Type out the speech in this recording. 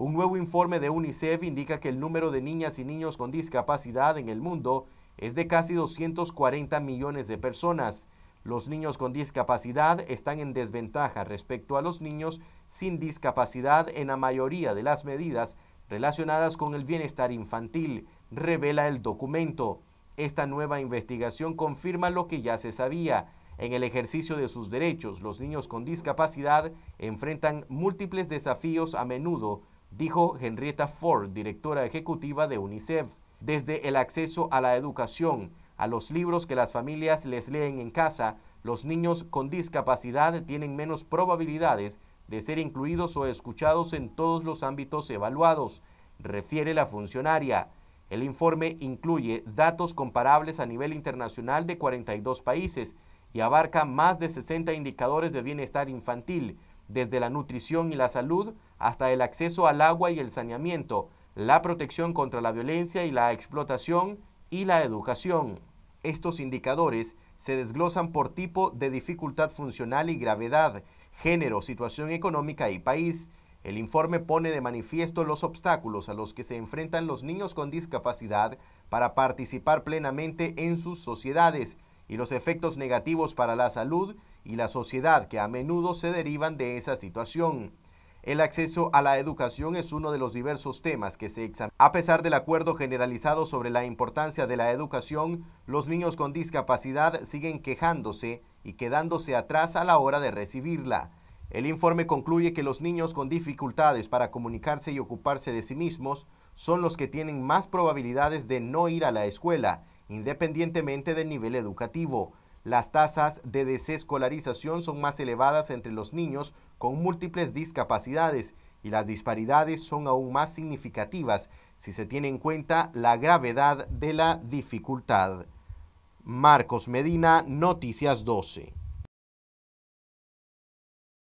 Un nuevo informe de UNICEF indica que el número de niñas y niños con discapacidad en el mundo es de casi 240 millones de personas. Los niños con discapacidad están en desventaja respecto a los niños sin discapacidad en la mayoría de las medidas relacionadas con el bienestar infantil, revela el documento. Esta nueva investigación confirma lo que ya se sabía. En el ejercicio de sus derechos, los niños con discapacidad enfrentan múltiples desafíos a menudo dijo Henrietta Ford, directora ejecutiva de UNICEF, desde el acceso a la educación, a los libros que las familias les leen en casa, los niños con discapacidad tienen menos probabilidades de ser incluidos o escuchados en todos los ámbitos evaluados, refiere la funcionaria. El informe incluye datos comparables a nivel internacional de 42 países y abarca más de 60 indicadores de bienestar infantil, desde la nutrición y la salud hasta el acceso al agua y el saneamiento, la protección contra la violencia y la explotación y la educación. Estos indicadores se desglosan por tipo de dificultad funcional y gravedad, género, situación económica y país. El informe pone de manifiesto los obstáculos a los que se enfrentan los niños con discapacidad para participar plenamente en sus sociedades, y los efectos negativos para la salud y la sociedad que a menudo se derivan de esa situación. El acceso a la educación es uno de los diversos temas que se examinan. A pesar del acuerdo generalizado sobre la importancia de la educación, los niños con discapacidad siguen quejándose y quedándose atrás a la hora de recibirla. El informe concluye que los niños con dificultades para comunicarse y ocuparse de sí mismos son los que tienen más probabilidades de no ir a la escuela independientemente del nivel educativo. Las tasas de desescolarización son más elevadas entre los niños con múltiples discapacidades y las disparidades son aún más significativas si se tiene en cuenta la gravedad de la dificultad. Marcos Medina, Noticias 12.